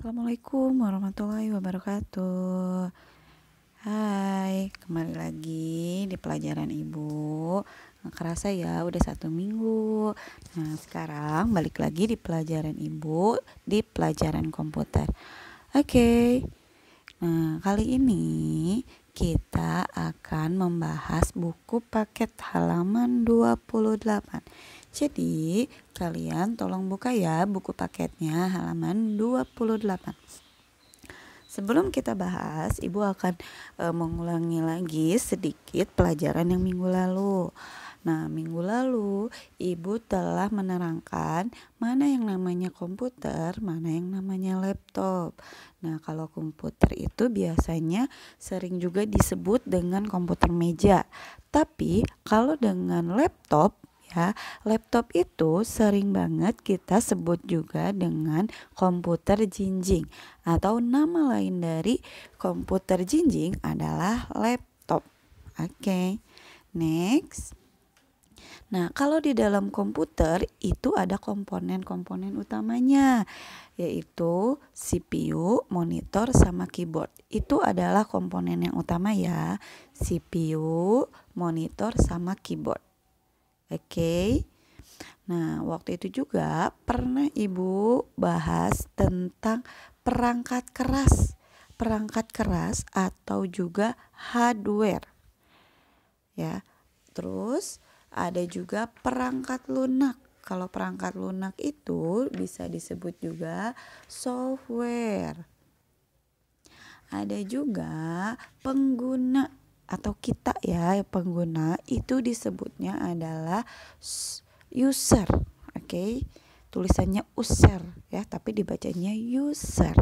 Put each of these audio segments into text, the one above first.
Assalamualaikum warahmatullahi wabarakatuh Hai, kembali lagi di pelajaran ibu Nggak kerasa ya, udah satu minggu Nah sekarang balik lagi di pelajaran ibu Di pelajaran komputer Oke okay. Nah kali ini kita akan membahas buku paket halaman 28. Jadi, kalian tolong buka ya buku paketnya halaman 28. Sebelum kita bahas, Ibu akan e, mengulangi lagi sedikit pelajaran yang minggu lalu. Nah, minggu lalu Ibu telah menerangkan mana yang namanya komputer, mana yang namanya laptop. Nah, kalau komputer itu biasanya sering juga disebut dengan komputer meja. Tapi kalau dengan laptop ya. Laptop itu sering banget kita sebut juga dengan komputer jinjing atau nama lain dari komputer jinjing adalah laptop. Oke. Okay. Next. Nah, kalau di dalam komputer itu ada komponen-komponen utamanya, yaitu CPU, monitor, sama keyboard. Itu adalah komponen yang utama ya, CPU, monitor, sama keyboard. Oke. Okay? Nah, waktu itu juga pernah Ibu bahas tentang perangkat keras. Perangkat keras atau juga hardware. Ya. Terus ada juga perangkat lunak. Kalau perangkat lunak itu bisa disebut juga software. Ada juga pengguna atau kita ya pengguna itu disebutnya adalah user. Oke. Okay? Tulisannya user ya, tapi dibacanya user.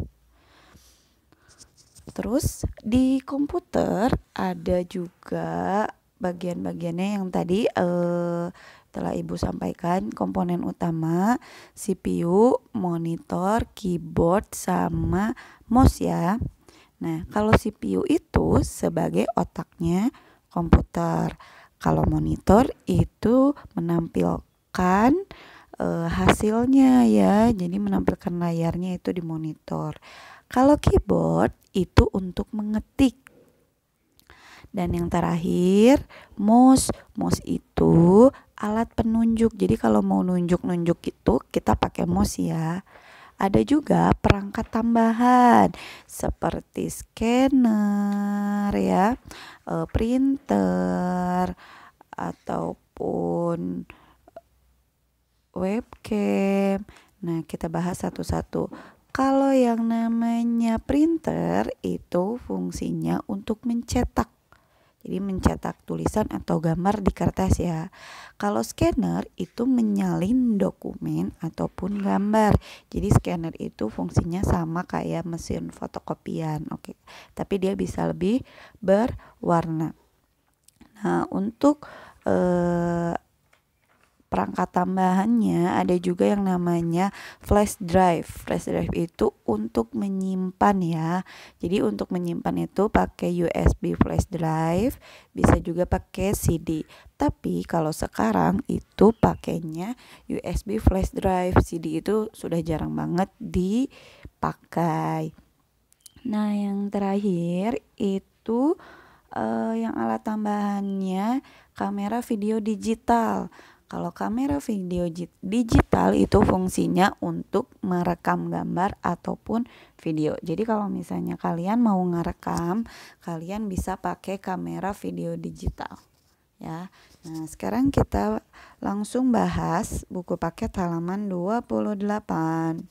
Terus di komputer ada juga bagian-bagiannya yang tadi uh, telah Ibu sampaikan komponen utama CPU, monitor, keyboard sama mouse ya. Nah, kalau CPU itu sebagai otaknya komputer. Kalau monitor itu menampilkan uh, hasilnya ya. Jadi menampilkan layarnya itu di monitor. Kalau keyboard itu untuk mengetik dan yang terakhir, mouse. Mouse itu alat penunjuk. Jadi kalau mau nunjuk-nunjuk itu kita pakai mouse ya. Ada juga perangkat tambahan seperti scanner ya, e, printer ataupun webcam. Nah, kita bahas satu-satu. Kalau yang namanya printer itu fungsinya untuk mencetak jadi mencetak tulisan atau gambar di kertas ya. Kalau scanner itu menyalin dokumen ataupun gambar. Jadi scanner itu fungsinya sama kayak mesin fotokopian, oke. Okay. Tapi dia bisa lebih berwarna. Nah, untuk eh, perangkat tambahannya ada juga yang namanya flash drive. Flash drive itu untuk menyimpan ya. Jadi untuk menyimpan itu pakai USB flash drive, bisa juga pakai CD. Tapi kalau sekarang itu pakainya USB flash drive. CD itu sudah jarang banget dipakai. Nah, yang terakhir itu uh, yang alat tambahannya kamera video digital. Kalau kamera video digital itu fungsinya untuk merekam gambar ataupun video. Jadi kalau misalnya kalian mau ngerekam, kalian bisa pakai kamera video digital. Ya. Nah, sekarang kita langsung bahas buku paket halaman 28.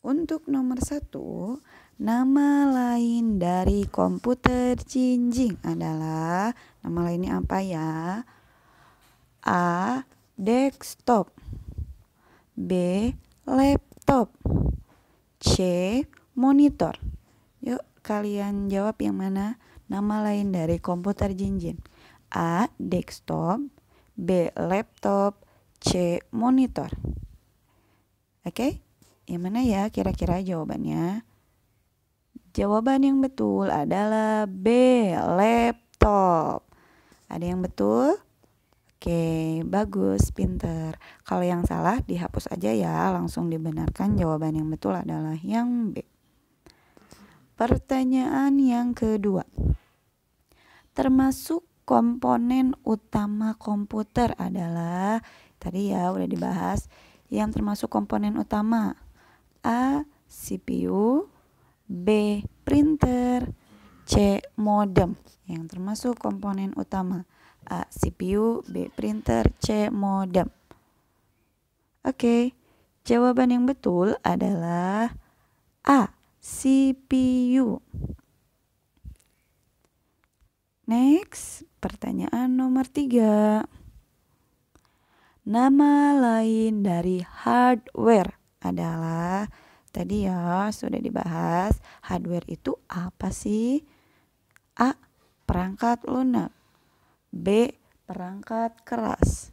Untuk nomor satu, nama lain dari komputer jinjing adalah nama lainnya apa ya? A. Desktop B. Laptop C. Monitor Yuk kalian jawab yang mana nama lain dari komputer jinjing? A. Desktop B. Laptop C. Monitor Oke okay? Yang mana ya kira-kira jawabannya? Jawaban yang betul adalah B, laptop. Ada yang betul? Oke, bagus, pinter. Kalau yang salah dihapus aja ya, langsung dibenarkan jawaban yang betul adalah yang B. Pertanyaan yang kedua. Termasuk komponen utama komputer adalah tadi ya udah dibahas yang termasuk komponen utama A. CPU B. Printer C. Modem yang termasuk komponen utama A. CPU B. Printer C. Modem Oke, okay, jawaban yang betul adalah A. CPU Next, pertanyaan nomor tiga. Nama lain dari hardware adalah tadi ya sudah dibahas hardware itu apa sih? A. Perangkat lunak B. Perangkat keras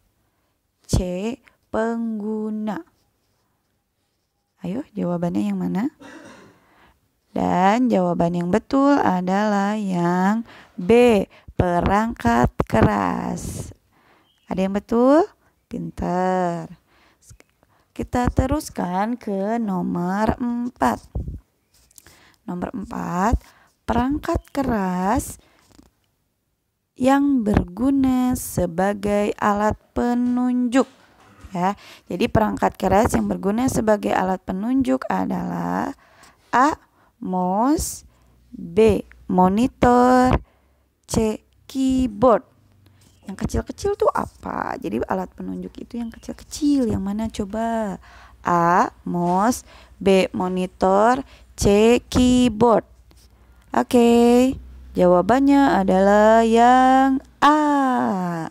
C. Pengguna Ayo jawabannya yang mana? Dan jawaban yang betul adalah yang B. Perangkat keras Ada yang betul? Pinter kita teruskan ke nomor 4. Nomor 4, perangkat keras yang berguna sebagai alat penunjuk ya. Jadi perangkat keras yang berguna sebagai alat penunjuk adalah A mouse, B monitor, C keyboard yang kecil-kecil tuh apa jadi alat penunjuk itu yang kecil-kecil yang mana coba A mouse B monitor C keyboard oke okay, jawabannya adalah yang A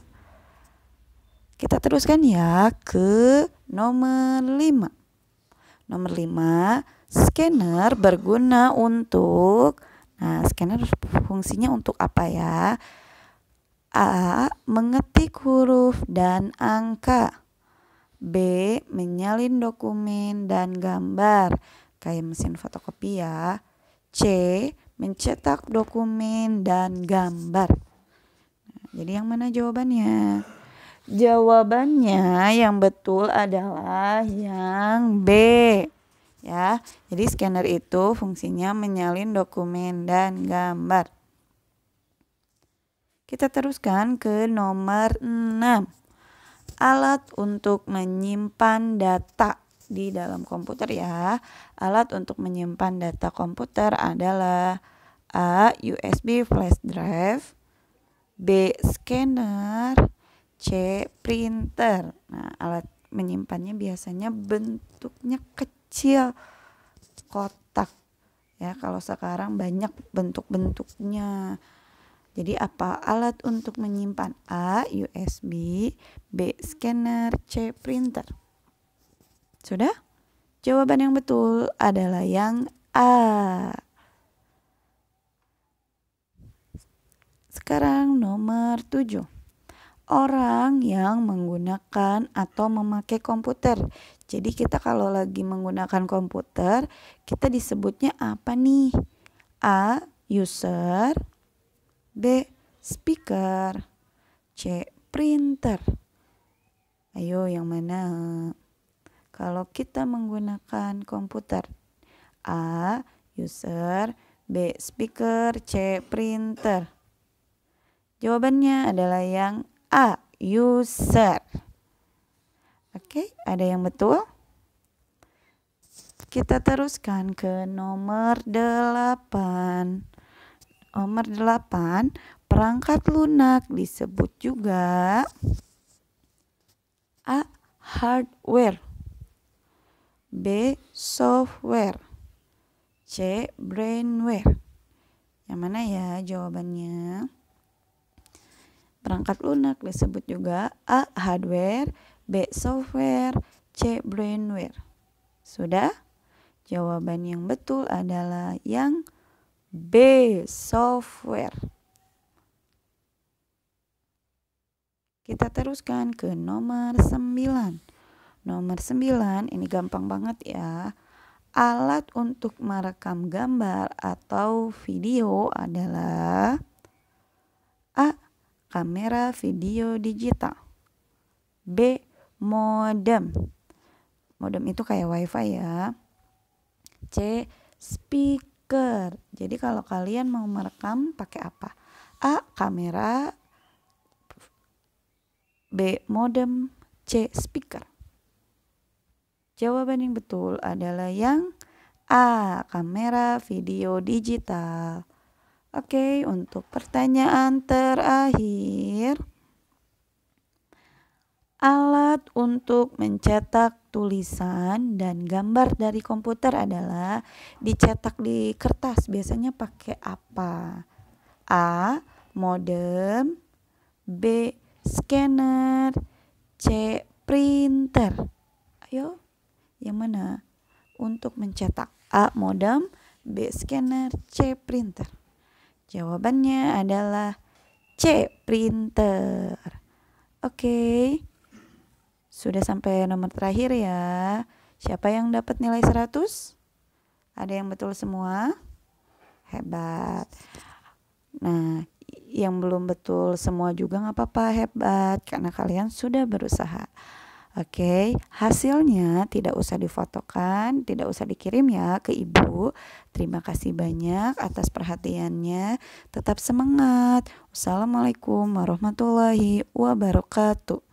kita teruskan ya ke nomor 5 nomor 5 scanner berguna untuk nah scanner fungsinya untuk apa ya A Mengetik huruf dan angka. B. Menyalin dokumen dan gambar kayak mesin fotokopi ya. C. Mencetak dokumen dan gambar. jadi yang mana jawabannya? Jawabannya yang betul adalah yang B. Ya. Jadi scanner itu fungsinya menyalin dokumen dan gambar. Kita teruskan ke nomor 6. Alat untuk menyimpan data di dalam komputer ya. Alat untuk menyimpan data komputer adalah A. USB flash drive B. Scanner C. Printer Nah alat menyimpannya biasanya bentuknya kecil kotak ya kalau sekarang banyak bentuk-bentuknya jadi apa alat untuk menyimpan A USB, B scanner, C printer. Sudah? Jawaban yang betul adalah yang A. Sekarang nomor 7. Orang yang menggunakan atau memakai komputer. Jadi kita kalau lagi menggunakan komputer, kita disebutnya apa nih? A. User B. Speaker C. Printer Ayo yang mana? Kalau kita menggunakan komputer A. User B. Speaker C. Printer Jawabannya adalah yang A. User Oke, ada yang betul? Kita teruskan ke nomor delapan. Nomor 8, perangkat lunak disebut juga A. Hardware B. Software C. Brainware Yang mana ya jawabannya? Perangkat lunak disebut juga A. Hardware B. Software C. Brainware Sudah? Jawaban yang betul adalah yang B. Software. Kita teruskan ke nomor 9. Nomor 9 ini gampang banget ya. Alat untuk merekam gambar atau video adalah A. Kamera video digital. B. Modem. Modem itu kayak wifi ya. C. Speaker speaker. Jadi kalau kalian mau merekam pakai apa? A. Kamera B. Modem C. Speaker Jawaban yang betul adalah yang A. Kamera video digital Oke, untuk pertanyaan terakhir Alat untuk mencetak tulisan dan gambar dari komputer adalah dicetak di kertas. Biasanya pakai apa? A. Modem B. Scanner C. Printer Ayo, yang mana? Untuk mencetak A. Modem B. Scanner C. Printer Jawabannya adalah C. Printer Oke okay. Sudah sampai nomor terakhir ya. Siapa yang dapat nilai 100? Ada yang betul semua? Hebat. Nah, yang belum betul semua juga nggak apa-apa, hebat karena kalian sudah berusaha. Oke, okay. hasilnya tidak usah difotokan, tidak usah dikirim ya ke ibu. Terima kasih banyak atas perhatiannya. Tetap semangat. Wassalamualaikum warahmatullahi wabarakatuh.